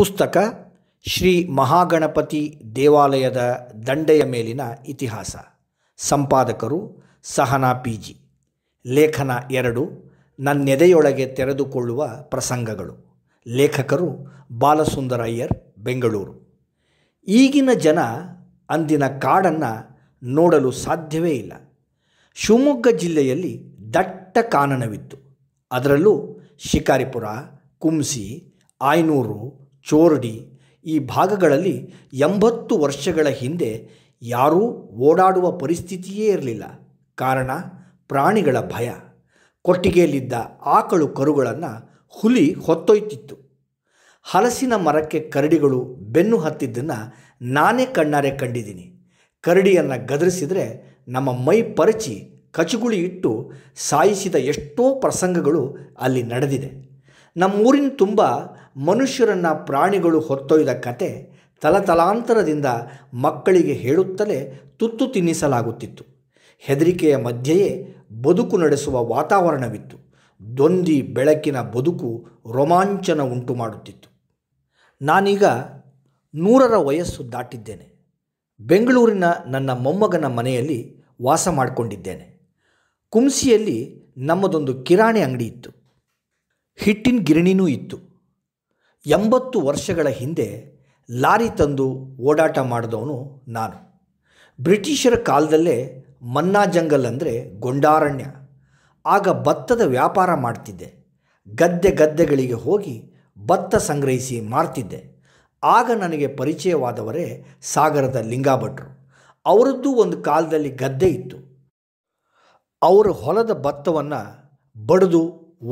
ಪುಸ್ತಕ ಶ್ರೀ ಮಹಾಗಣಪತಿ ದೇವಾಲಯದ ದಂಡೆಯ ಮೇಲಿನ ಇತಿಹಾಸ ಸಂಪಾದಕರು ಸಹನಾ ಪಿ ಜಿ ಲೇಖನ ಎರಡು ನನ್ನೆದೆಯೊಳಗೆ ತೆರೆದುಕೊಳ್ಳುವ ಪ್ರಸಂಗಗಳು ಲೇಖಕರು ಬಾಲಸುಂದರಯ್ಯರ್ ಬೆಂಗಳೂರು ಈಗಿನ ಜನ ಅಂದಿನ ಕಾಡನ್ನು ನೋಡಲು ಸಾಧ್ಯವೇ ಇಲ್ಲ ಶಿವಮೊಗ್ಗ ಜಿಲ್ಲೆಯಲ್ಲಿ ದಟ್ಟ ಕಾನನವಿತ್ತು ಅದರಲ್ಲೂ ಶಿಕಾರಿಪುರ ಕುಂಸಿ ಆಯನೂರು ಚೋರ್ಡಿ ಈ ಭಾಗಗಳಲ್ಲಿ ಎಂಬತ್ತು ವರ್ಷಗಳ ಹಿಂದೆ ಯಾರೂ ಓಡಾಡುವ ಪರಿಸ್ಥಿತಿಯೇ ಇರಲಿಲ್ಲ ಕಾರಣ ಪ್ರಾಣಿಗಳ ಭಯ ಕೊಟ್ಟಿಗೆಯಲ್ಲಿದ್ದ ಆಕಳು ಕರುಗಳನ್ನು ಹುಲಿ ಹೊತ್ತೊಯ್ತಿತ್ತು ಹಲಸಿನ ಮರಕ್ಕೆ ಕರಡಿಗಳು ಬೆನ್ನು ಹತ್ತಿದ್ದನ್ನು ನಾನೇ ಕಣ್ಣಾರೆ ಕಂಡಿದ್ದೀನಿ ಕರಡಿಯನ್ನು ಗದರಿಸಿದರೆ ನಮ್ಮ ಮೈ ಪರಿಚಿ ಕಚುಗುಳಿ ಇಟ್ಟು ಸಾಯಿಸಿದ ಎಷ್ಟೋ ಪ್ರಸಂಗಗಳು ಅಲ್ಲಿ ನಡೆದಿದೆ ನಮ್ಮೂರಿನ ತುಂಬ ಮನುಷ್ಯರನ್ನು ಪ್ರಾಣಿಗಳು ಹೊತ್ತೊಯ್ದ ಕತೆ ತಲತಲಾಂತರದಿಂದ ಮಕ್ಕಳಿಗೆ ಹೇಳುತ್ತಲೇ ತುತ್ತು ತಿನ್ನಿಸಲಾಗುತ್ತಿತ್ತು ಹೆದರಿಕೆಯ ಮಧ್ಯೆಯೇ ಬದುಕು ನಡೆಸುವ ವಾತಾವರಣವಿತ್ತು ದೊಂದಿ ಬೆಳಕಿನ ಬದುಕು ರೋಮಾಂಚನ ಉಂಟು ಮಾಡುತ್ತಿತ್ತು ನಾನೀಗ ನೂರರ ವಯಸ್ಸು ದಾಟಿದ್ದೇನೆ ಬೆಂಗಳೂರಿನ ನನ್ನ ಮೊಮ್ಮಗನ ಮನೆಯಲ್ಲಿ ವಾಸ ಮಾಡಿಕೊಂಡಿದ್ದೇನೆ ಕುಂಸಿಯಲ್ಲಿ ನಮ್ಮದೊಂದು ಕಿರಾಣಿ ಅಂಗಡಿ ಇತ್ತು ಹಿಟ್ಟಿನ ಗಿರಣಿನೂ ಇತ್ತು ಎಂಬತ್ತು ವರ್ಷಗಳ ಹಿಂದೆ ಲಾರಿ ತಂದು ಓಡಾಟ ಮಾಡಿದವನು ನಾನು ಬ್ರಿಟಿಷರ ಕಾಲದಲ್ಲೇ ಮನ್ನಾ ಜಂಗಲ್ ಅಂದರೆ ಗೊಂಡಾರಣ್ಯ ಆಗ ಭತ್ತದ ವ್ಯಾಪಾರ ಮಾಡ್ತಿದ್ದೆ ಗದ್ದೆ ಗದ್ದೆಗಳಿಗೆ ಹೋಗಿ ಭತ್ತ ಸಂಗ್ರಹಿಸಿ ಮಾರ್ತಿದ್ದೆ ಆಗ ನನಗೆ ಪರಿಚಯವಾದವರೇ ಸಾಗರದ ಲಿಂಗಾಭಟ್ರು ಅವರದ್ದು ಒಂದು ಕಾಲದಲ್ಲಿ ಗದ್ದೆ ಇತ್ತು ಅವರ ಹೊಲದ ಭತ್ತವನ್ನು ಬಡಿದು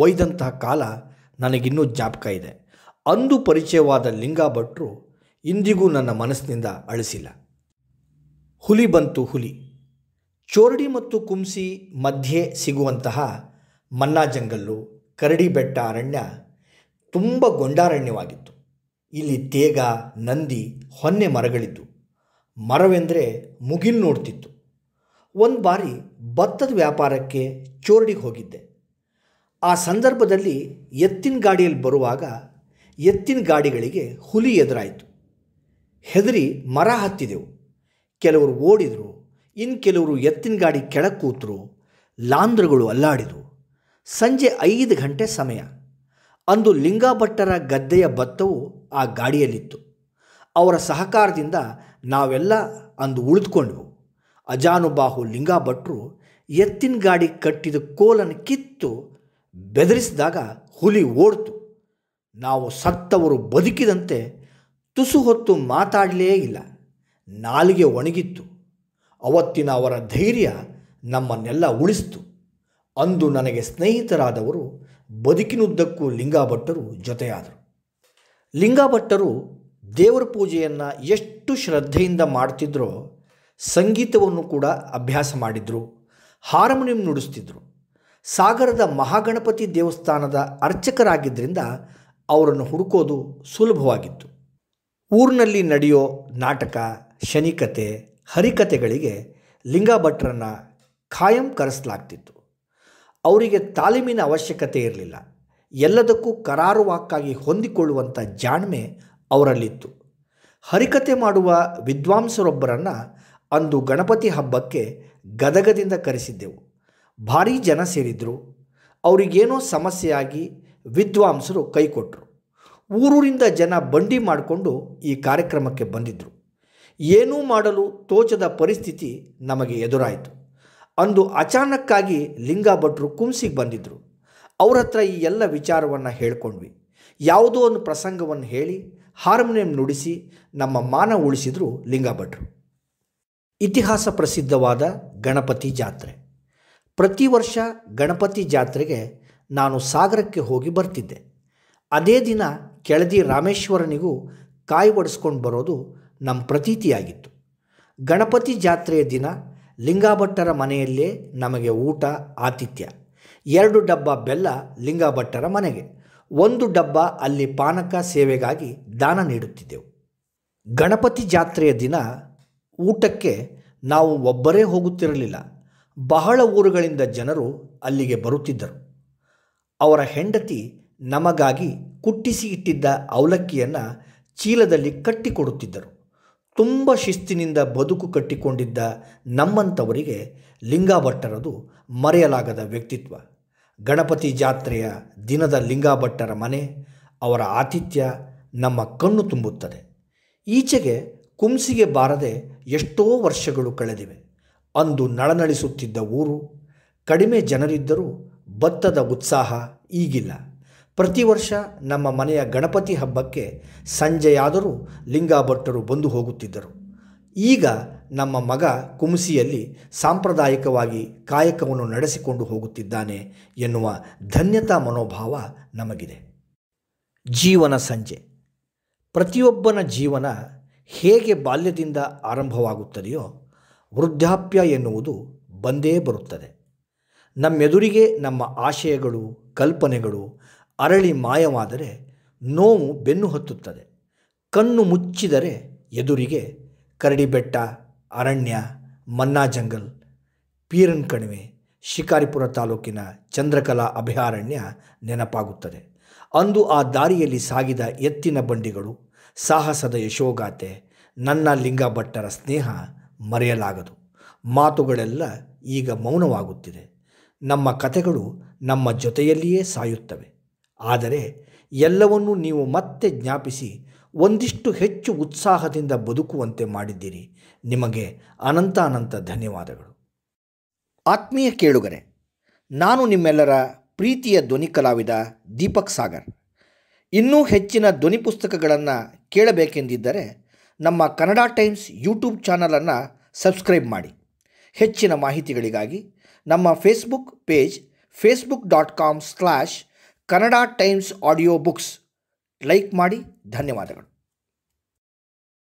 ಒಯ್ದಂತಹ ಕಾಲ ನನಗಿನ್ನೂ ಜ್ಞಾಪಕ ಇದೆ ಅಂದು ಪರಿಚಯವಾದ ಲಿಂಗ ಭಟ್ರು ಇಂದಿಗೂ ನನ್ನ ಮನಸ್ಸಿನಿಂದ ಅಳಿಸಿಲ್ಲ ಹುಲಿ ಬಂತು ಹುಲಿ ಚೋರಡಿ ಮತ್ತು ಕುಂಸಿ ಮಧ್ಯೆ ಸಿಗುವಂತಹ ಮನ್ನಾ ಜಂಗಲ್ಲು ಕರಡಿ ಬೆಟ್ಟ ಅರಣ್ಯ ತುಂಬ ಗೊಂಡಾರಣ್ಯವಾಗಿತ್ತು ಇಲ್ಲಿ ತೇಗ ನಂದಿ ಹೊನ್ನೆ ಮರಗಳಿದ್ದು ಮರವೆಂದರೆ ಮುಗಿಲ್ ನೋಡ್ತಿತ್ತು ಒಂದು ಬಾರಿ ಭತ್ತದ ವ್ಯಾಪಾರಕ್ಕೆ ಚೋರ್ಡಿಗೆ ಹೋಗಿದ್ದೆ ಆ ಸಂದರ್ಭದಲ್ಲಿ ಎತ್ತಿನ ಗಾಡಿಯಲ್ಲಿ ಬರುವಾಗ ಎತ್ತಿನ ಗಾಡಿಗಳಿಗೆ ಹುಲಿ ಎದುರಾಯಿತು ಹೆದರಿ ಮರ ಹತ್ತಿದೆವು ಕೆಲವರು ಓಡಿದರು ಇನ್ನು ಕೆಲವರು ಎತ್ತಿನ ಗಾಡಿ ಕೆಳಕ್ಕೆ ಕೂತರು ಲಾಂದ್ರಗಳು ಅಲ್ಲಾಡಿದರು ಸಂಜೆ ಐದು ಗಂಟೆ ಸಮಯ ಅಂದು ಲಿಂಗಾಭಟ್ಟರ ಗದ್ದೆಯ ಭತ್ತವು ಆ ಗಾಡಿಯಲ್ಲಿತ್ತು ಅವರ ಸಹಕಾರದಿಂದ ನಾವೆಲ್ಲ ಅಂದು ಉಳಿದುಕೊಂಡೆವು ಅಜಾನುಬಾಹು ಲಿಂಗಾಭಟ್ರು ಎತ್ತಿನ ಗಾಡಿ ಕಟ್ಟಿದ ಕೋಲನ್ನು ಕಿತ್ತು ಬೆದರಿಸಿದಾಗ ಹುಲಿ ಓಡ್ತು ನಾವು ಸತ್ತವರು ಬದುಕಿದಂತೆ ತುಸು ಹೊತ್ತು ಮಾತಾಡಲೇ ಇಲ್ಲ ನಾಲಿಗೆ ಒಣಗಿತ್ತು ಅವತ್ತಿನ ಅವರ ಧೈರ್ಯ ನಮ್ಮನ್ನೆಲ್ಲ ಉಳಿಸ್ತು ಅಂದು ನನಗೆ ಸ್ನೇಹಿತರಾದವರು ಬದುಕಿನುದ್ದಕ್ಕೂ ಲಿಂಗಾಭಟ್ಟರು ಜೊತೆಯಾದರು ಲಿಂಗಾಭಟ್ಟರು ದೇವರ ಪೂಜೆಯನ್ನು ಎಷ್ಟು ಶ್ರದ್ಧೆಯಿಂದ ಮಾಡ್ತಿದ್ರೋ ಸಂಗೀತವನ್ನು ಕೂಡ ಅಭ್ಯಾಸ ಮಾಡಿದರು ಹಾರ್ಮೋನಿಯಂ ನುಡಿಸ್ತಿದ್ರು ಸಾಗರದ ಮಹಾಗಣಪತಿ ದೇವಸ್ಥಾನದ ಅರ್ಚಕರಾಗಿದ್ದರಿಂದ ಅವರನ್ನು ಹುಡುಕೋದು ಸುಲಭವಾಗಿತ್ತು ಊರಿನಲ್ಲಿ ನಡೆಯೋ ನಾಟಕ ಶನಿಕತೆ ಹರಿಕತೆಗಳಿಗೆ ಲಿಂಗಭಟ್ರನ್ನು ಖಾಯಂ ಕರೆಸಲಾಗ್ತಿತ್ತು ಅವರಿಗೆ ತಾಲೀಮಿನ ಅವಶ್ಯಕತೆ ಇರಲಿಲ್ಲ ಎಲ್ಲದಕ್ಕೂ ಕರಾರುವಾಕ್ಕಾಗಿ ಹೊಂದಿಕೊಳ್ಳುವಂಥ ಜಾಣ್ಮೆ ಅವರಲ್ಲಿತ್ತು ಹರಿಕತೆ ಮಾಡುವ ವಿದ್ವಾಂಸರೊಬ್ಬರನ್ನು ಅಂದು ಗಣಪತಿ ಹಬ್ಬಕ್ಕೆ ಗದಗದಿಂದ ಕರೆಸಿದ್ದೆವು ಭಾರೀ ಜನ ಸೇರಿದ್ರು ಅವರಿಗೇನೋ ಸಮಸ್ಯೆಯಾಗಿ ವಿದ್ವಾಂಸರು ಕೈಕೊಟ್ಟರು ಊರೂರಿಂದ ಜನ ಬಂಡಿ ಮಾಡಿಕೊಂಡು ಈ ಕಾರ್ಯಕ್ರಮಕ್ಕೆ ಬಂದಿದ್ದರು ಏನೂ ಮಾಡಲು ತೋಚದ ಪರಿಸ್ಥಿತಿ ನಮಗೆ ಎದುರಾಯಿತು ಅಂದು ಅಚಾನಕ್ಕಾಗಿ ಲಿಂಗ ಭಟ್ರು ಕುಂಸಿಗೆ ಬಂದಿದ್ದರು ಅವ್ರ ಹತ್ರ ಈ ಎಲ್ಲ ವಿಚಾರವನ್ನು ಹೇಳ್ಕೊಂಡ್ವಿ ಯಾವುದೋ ಒಂದು ಪ್ರಸಂಗವನ್ನು ಹೇಳಿ ಹಾರ್ಮೋನಿಯಂ ನುಡಿಸಿ ನಮ್ಮ ಮಾನ ಉಳಿಸಿದರು ಲಿಂಗ ಭಟ್ರು ಇತಿಹಾಸ ಪ್ರಸಿದ್ಧವಾದ ಗಣಪತಿ ಜಾತ್ರೆ ಪ್ರತಿ ವರ್ಷ ಗಣಪತಿ ಜಾತ್ರೆಗೆ ನಾನು ಸಾಗರಕ್ಕೆ ಹೋಗಿ ಬರ್ತಿದ್ದೆ ಅದೇ ದಿನ ಕೆಳದಿ ರಾಮೇಶ್ವರನಿಗೂ ಕಾಯಿ ಒಡಿಸ್ಕೊಂಡು ಬರೋದು ನಮ್ಮ ಪ್ರತೀತಿಯಾಗಿತ್ತು ಗಣಪತಿ ಜಾತ್ರೆಯ ದಿನ ಲಿಂಗಾಭಟ್ಟರ ಮನೆಯಲ್ಲೇ ನಮಗೆ ಊಟ ಆತಿಥ್ಯ ಎರಡು ಡಬ್ಬ ಬೆಲ್ಲ ಲಿಂಗಾಭಟ್ಟರ ಮನೆಗೆ ಒಂದು ಡಬ್ಬ ಅಲ್ಲಿ ಪಾನಕ ಸೇವೆಗಾಗಿ ದಾನ ನೀಡುತ್ತಿದ್ದೆವು ಗಣಪತಿ ಜಾತ್ರೆಯ ದಿನ ಊಟಕ್ಕೆ ನಾವು ಒಬ್ಬರೇ ಹೋಗುತ್ತಿರಲಿಲ್ಲ ಬಹಳ ಊರುಗಳಿಂದ ಜನರು ಅಲ್ಲಿಗೆ ಬರುತ್ತಿದ್ದರು ಅವರ ಹೆಂಡತಿ ನಮಗಾಗಿ ಕುಟ್ಟಿಸಿ ಇಟ್ಟಿದ್ದ ಅವಲಕ್ಕಿಯನ್ನು ಚೀಲದಲ್ಲಿ ಕಟ್ಟಿಕೊಡುತ್ತಿದ್ದರು ತುಂಬ ಶಿಸ್ತಿನಿಂದ ಬದುಕು ಕಟ್ಟಿಕೊಂಡಿದ್ದ ನಮ್ಮಂಥವರಿಗೆ ಲಿಂಗಾಭಟ್ಟರದು ಮರೆಯಲಾಗದ ವ್ಯಕ್ತಿತ್ವ ಗಣಪತಿ ಜಾತ್ರೆಯ ದಿನದ ಲಿಂಗಾಭಟ್ಟರ ಮನೆ ಅವರ ಆತಿಥ್ಯ ನಮ್ಮ ಕಣ್ಣು ತುಂಬುತ್ತದೆ ಈಚೆಗೆ ಕುಂಸಿಗೆ ಬಾರದೆ ಎಷ್ಟೋ ವರ್ಷಗಳು ಕಳೆದಿವೆ ಅಂದು ನಳನಳಿಸುತ್ತಿದ್ದ ಊರು ಕಡಿಮೆ ಜನರಿದ್ದರೂ ಭತ್ತದ ಉತ್ಸಾಹ ಈಗಿಲ್ಲ ಪ್ರತಿ ವರ್ಷ ನಮ್ಮ ಮನೆಯ ಗಣಪತಿ ಹಬ್ಬಕ್ಕೆ ಸಂಜೆಯಾದರೂ ಲಿಂಗಾಭಟ್ಟರು ಬಂದು ಹೋಗುತ್ತಿದ್ದರು ಈಗ ನಮ್ಮ ಮಗ ಕುಮಸಿಯಲ್ಲಿ ಸಾಂಪ್ರದಾಯಿಕವಾಗಿ ಕಾಯಕವನ್ನು ನಡೆಸಿಕೊಂಡು ಹೋಗುತ್ತಿದ್ದಾನೆ ಎನ್ನುವ ಧನ್ಯತಾ ಮನೋಭಾವ ನಮಗಿದೆ ಜೀವನ ಸಂಜೆ ಪ್ರತಿಯೊಬ್ಬನ ಜೀವನ ಹೇಗೆ ಬಾಲ್ಯದಿಂದ ಆರಂಭವಾಗುತ್ತದೆಯೋ ವೃದ್ಧಾಪ್ಯ ಎನ್ನುವುದು ಬಂದೇ ಬರುತ್ತದೆ ನಮ್ಮೆದುರಿಗೆ ನಮ್ಮ ಆಶಯಗಳು ಕಲ್ಪನೆಗಳು ಅರಳಿ ಮಾಯವಾದರೆ ನೋವು ಬೆನ್ನು ಹತ್ತುತ್ತದೆ ಕಣ್ಣು ಮುಚ್ಚಿದರೆ ಎದುರಿಗೆ ಕರಡಿಬೆಟ್ಟ ಅರಣ್ಯ ಮನ್ನಾ ಜಂಗಲ್ ಪೀರನ್ ಕಣಿವೆ ಶಿಕಾರಿಪುರ ತಾಲೂಕಿನ ಚಂದ್ರಕಲಾ ಅಭಯಾರಣ್ಯ ನೆನಪಾಗುತ್ತದೆ ಅಂದು ಆ ದಾರಿಯಲ್ಲಿ ಸಾಗಿದ ಎತ್ತಿನ ಬಂಡಿಗಳು ಸಾಹಸದ ಯಶೋಗಾತೆ ನನ್ನ ಲಿಂಗಭಟ್ಟರ ಸ್ನೇಹ ಮರೆಯಲಾಗದು ಮಾತುಗಳೆಲ್ಲ ಈಗ ಮೌನವಾಗುತ್ತಿದೆ ನಮ್ಮ ಕಥೆಗಳು ನಮ್ಮ ಜೊತೆಯಲ್ಲಿಯೇ ಸಾಯುತ್ತವೆ ಆದರೆ ಎಲ್ಲವನ್ನೂ ನೀವು ಮತ್ತೆ ಜ್ಞಾಪಿಸಿ ಒಂದಿಷ್ಟು ಹೆಚ್ಚು ಉತ್ಸಾಹದಿಂದ ಬದುಕುವಂತೆ ಮಾಡಿದ್ದೀರಿ ನಿಮಗೆ ಅನಂತ ಅನಂತ ಧನ್ಯವಾದಗಳು ಆತ್ಮೀಯ ಕೇಳುಗರೆ ನಾನು ನಿಮ್ಮೆಲ್ಲರ ಪ್ರೀತಿಯ ಧ್ವನಿ ಕಲಾವಿದ ದೀಪಕ್ ಸಾಗರ್ ಇನ್ನೂ ಹೆಚ್ಚಿನ ಧ್ವನಿ ಪುಸ್ತಕಗಳನ್ನು ಕೇಳಬೇಕೆಂದಿದ್ದರೆ ನಮ್ಮ ಕನ್ನಡ ಟೈಮ್ಸ್ ಯೂಟ್ಯೂಬ್ ಚಾನಲನ್ನು ಸಬ್ಸ್ಕ್ರೈಬ್ ಮಾಡಿ ಹೆಚ್ಚಿನ ಮಾಹಿತಿಗಳಿಗಾಗಿ ನಮ್ಮ Facebook page Facebook dot com slash Kannada times audio books like ಮಾಡಿ ಧನ್ಯವಾದಗಳು